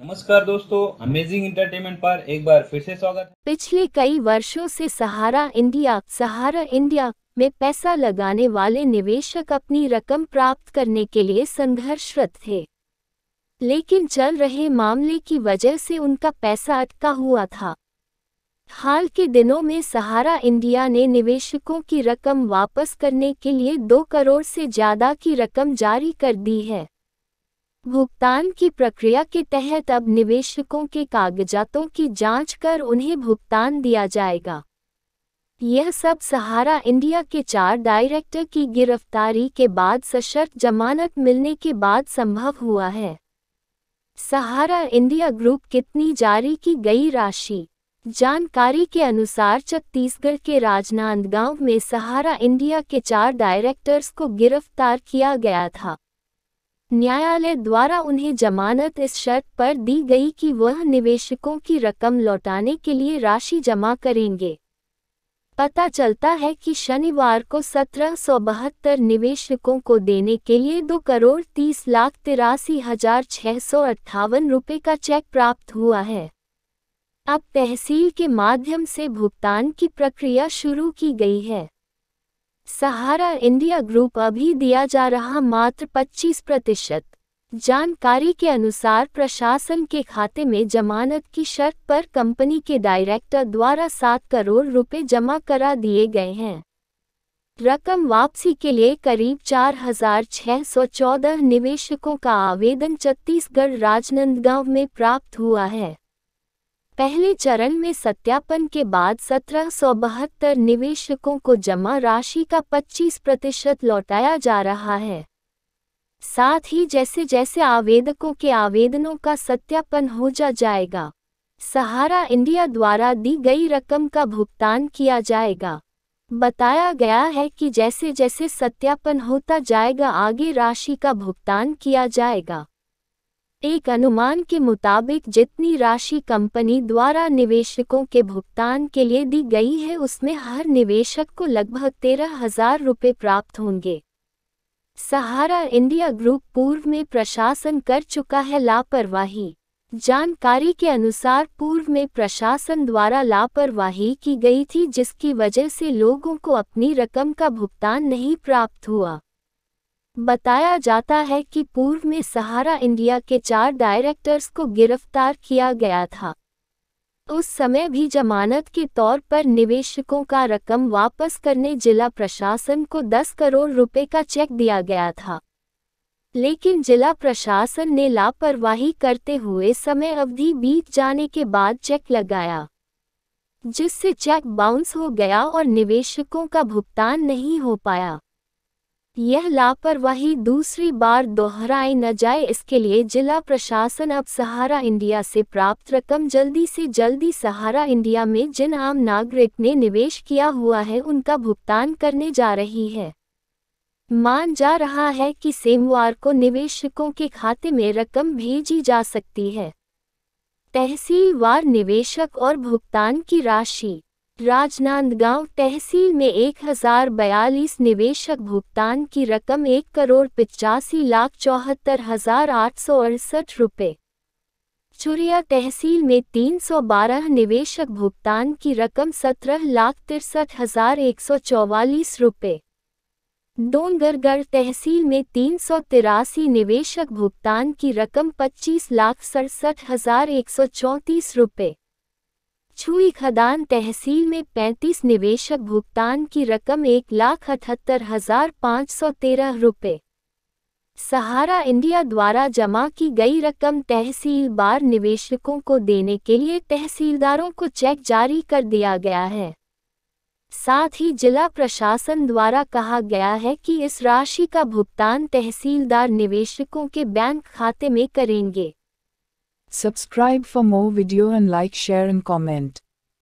नमस्कार दोस्तों amazing entertainment पर एक बार फिर से स्वागत पिछले कई वर्षों से सहारा इंडिया सहारा इंडिया में पैसा लगाने वाले निवेशक अपनी रकम प्राप्त करने के लिए संघर्षरत थे लेकिन चल रहे मामले की वजह से उनका पैसा अटका हुआ था हाल के दिनों में सहारा इंडिया ने निवेशकों की रकम वापस करने के लिए दो करोड़ से ज्यादा की रकम जारी कर दी है भुगतान की प्रक्रिया के तहत अब निवेशकों के कागजातों की जांच कर उन्हें भुगतान दिया जाएगा यह सब सहारा इंडिया के चार डायरेक्टर की गिरफ्तारी के बाद सशर्त जमानत मिलने के बाद संभव हुआ है सहारा इंडिया ग्रुप कितनी जारी की गई राशि जानकारी के अनुसार छत्तीसगढ़ के राजनांदगांव में सहारा इंडिया के चार डायरेक्टर्स को गिरफ्तार किया गया था न्यायालय द्वारा उन्हें जमानत इस शर्त पर दी गई कि वह निवेशकों की रकम लौटाने के लिए राशि जमा करेंगे पता चलता है कि शनिवार को सत्रह सौ बहत्तर निवेशकों को देने के लिए दो करोड़ तीस लाख तिरासी हजार छः सौ अट्ठावन रुपये का चेक प्राप्त हुआ है अब तहसील के माध्यम से भुगतान की प्रक्रिया शुरू की गई है सहारा इंडिया ग्रुप अभी दिया जा रहा मात्र 25 प्रतिशत जानकारी के अनुसार प्रशासन के खाते में जमानत की शर्त पर कंपनी के डायरेक्टर द्वारा सात करोड़ रुपए जमा करा दिए गए हैं रकम वापसी के लिए करीब 4,614 निवेशकों का आवेदन छत्तीसगढ़ राजनंदगांव में प्राप्त हुआ है पहले चरण में सत्यापन के बाद सत्रह सौ बहत्तर निवेशकों को जमा राशि का 25 प्रतिशत लौटाया जा रहा है साथ ही जैसे जैसे आवेदकों के आवेदनों का सत्यापन हो जा जाएगा सहारा इंडिया द्वारा दी गई रकम का भुगतान किया जाएगा बताया गया है कि जैसे जैसे सत्यापन होता जाएगा आगे राशि का भुगतान किया जाएगा एक अनुमान के मुताबिक जितनी राशि कंपनी द्वारा निवेशकों के भुगतान के लिए दी गई है उसमें हर निवेशक को लगभग तेरह हजार रुपये प्राप्त होंगे सहारा इंडिया ग्रुप पूर्व में प्रशासन कर चुका है लापरवाही जानकारी के अनुसार पूर्व में प्रशासन द्वारा लापरवाही की गई थी जिसकी वजह से लोगों को अपनी रकम का भुगतान नहीं प्राप्त हुआ बताया जाता है कि पूर्व में सहारा इंडिया के चार डायरेक्टर्स को गिरफ्तार किया गया था उस समय भी जमानत के तौर पर निवेशकों का रकम वापस करने जिला प्रशासन को 10 करोड़ रुपए का चेक दिया गया था लेकिन जिला प्रशासन ने लापरवाही करते हुए समय अवधि बीत जाने के बाद चेक लगाया जिससे चेक बाउंस हो गया और निवेशकों का भुगतान नहीं हो पाया यह लापरवाही दूसरी बार दोहराए न जाए इसके लिए जिला प्रशासन अब सहारा इंडिया से प्राप्त रकम जल्दी से जल्दी सहारा इंडिया में जिन आम नागरिक ने निवेश किया हुआ है उनका भुगतान करने जा रही है मान जा रहा है कि सोमवार को निवेशकों के खाते में रकम भेजी जा सकती है तहसीलवार निवेशक और भुगतान की राशि राजनांदगांव तहसील में एक हजार बयालीस निवेशक भुगतान की रकम एक करोड़ पिचासी लाख चौहत्तर हजार आठ सौ अड़सठ रुपये चुरिया तहसील में 312 निवेशक भुगतान की रकम सत्रह लाख तिरसठ हजार एक सौ चौवालीस रुपये डोंगरगढ़ तहसील में तीन सौ तिरासी निवेशक भुगतान की रकम पच्चीस लाख सड़सठ हजार एक सौ चौंतीस रुपये छुई खदान तहसील में 35 निवेशक भुगतान की रकम एक लाख अठहत्तर हजार पाँच सौ तेरह रुपये सहारा इंडिया द्वारा जमा की गई रकम तहसील बार निवेशकों को देने के लिए तहसीलदारों को चेक जारी कर दिया गया है साथ ही जिला प्रशासन द्वारा कहा गया है कि इस राशि का भुगतान तहसीलदार निवेशकों के बैंक खाते में करेंगे Subscribe for more video and like share and comment.